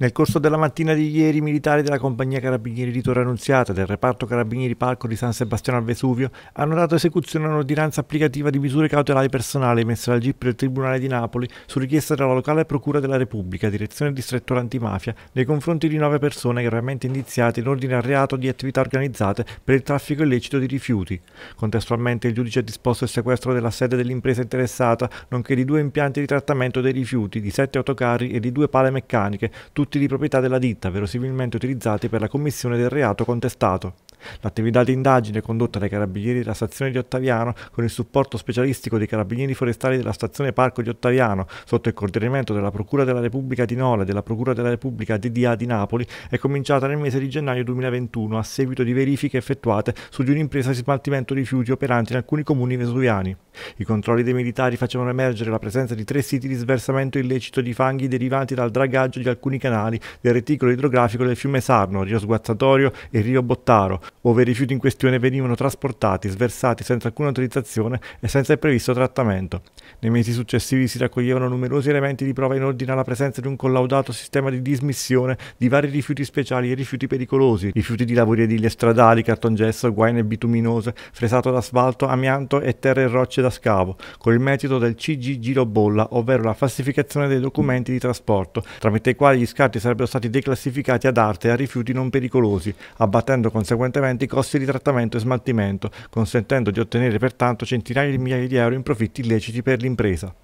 Nel corso della mattina di ieri, i militari della compagnia Carabinieri di Torre Annunziata del reparto Carabinieri Palco di San Sebastiano al Vesuvio hanno dato esecuzione a un'ordinanza applicativa di misure cautelari personali emesse dal GIP del Tribunale di Napoli su richiesta della locale Procura della Repubblica, direzione Distrettore antimafia, nei confronti di nove persone gravemente indiziate in ordine al reato di attività organizzate per il traffico illecito di rifiuti. Contestualmente il giudice ha disposto il sequestro della sede dell'impresa interessata, nonché di due impianti di trattamento dei rifiuti, di sette autocarri e di due pale meccaniche, tutti tutti di proprietà della ditta, verosimilmente utilizzati per la commissione del reato contestato. L'attività di indagine condotta dai carabinieri della stazione di Ottaviano con il supporto specialistico dei carabinieri forestali della stazione Parco di Ottaviano, sotto il coordinamento della Procura della Repubblica di Nola e della Procura della Repubblica DDA di Napoli, è cominciata nel mese di gennaio 2021 a seguito di verifiche effettuate su di un'impresa di smaltimento rifiuti operanti in alcuni comuni vesuviani. I controlli dei militari facevano emergere la presenza di tre siti di sversamento illecito di fanghi derivanti dal dragaggio di alcuni canali comunali del reticolo idrografico del fiume Sarno, Rio Sguazzatorio e Rio Bottaro, ove i rifiuti in questione venivano trasportati, sversati senza alcuna autorizzazione e senza il previsto trattamento. Nei mesi successivi si raccoglievano numerosi elementi di prova in ordine alla presenza di un collaudato sistema di dismissione di vari rifiuti speciali e rifiuti pericolosi, rifiuti di lavori edili stradali, cartongesso, guaine bituminose, fresato d'asfalto, amianto e terre e rocce da scavo, con il metodo del CG Giro Bolla, ovvero la falsificazione dei documenti di trasporto, tramite i quali gli scarti rifiutati sarebbero stati declassificati ad arte e a rifiuti non pericolosi, abbattendo conseguentemente i costi di trattamento e smaltimento, consentendo di ottenere pertanto centinaia di migliaia di euro in profitti illeciti per l'impresa.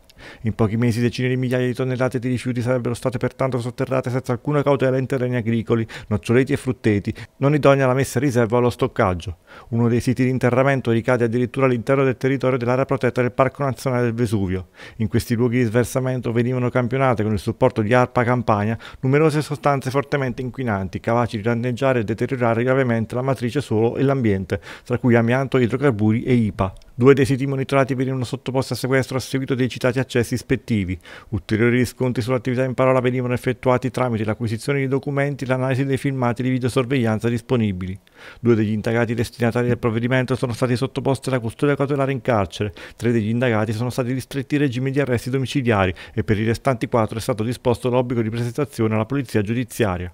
In pochi mesi decine di migliaia di tonnellate di rifiuti sarebbero state pertanto sotterrate senza alcuna cautela in terreni agricoli, noccioleti e frutteti, non idonea alla messa in riserva o allo stoccaggio. Uno dei siti di interramento ricade addirittura all'interno del territorio dell'area protetta del Parco Nazionale del Vesuvio. In questi luoghi di sversamento venivano campionate con il supporto di ARPA Campania numerose sostanze fortemente inquinanti, capaci di danneggiare e deteriorare gravemente la matrice suolo e l'ambiente, tra cui amianto, idrocarburi e IPA. Due dei siti monitorati venivano sottoposti a sequestro a seguito dei citati accessi ispettivi. Ulteriori riscontri sull'attività in parola venivano effettuati tramite l'acquisizione di documenti e l'analisi dei filmati di videosorveglianza disponibili. Due degli indagati destinatari del provvedimento sono stati sottoposti alla custodia cautelare in carcere, tre degli indagati sono stati ristretti in regime di arresti domiciliari e per i restanti quattro è stato disposto l'obbligo di presentazione alla polizia giudiziaria.